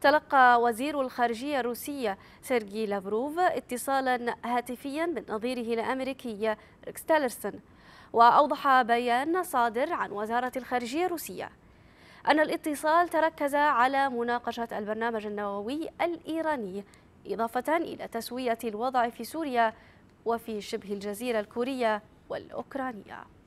تلقى وزير الخارجية الروسية سيرجي لافروف اتصالا هاتفيا من نظيره الأمريكي ريكس تيلرسون وأوضح بيان صادر عن وزارة الخارجية الروسية أن الاتصال تركز على مناقشة البرنامج النووي الإيراني إضافة إلى تسوية الوضع في سوريا وفي شبه الجزيرة الكورية والأوكرانية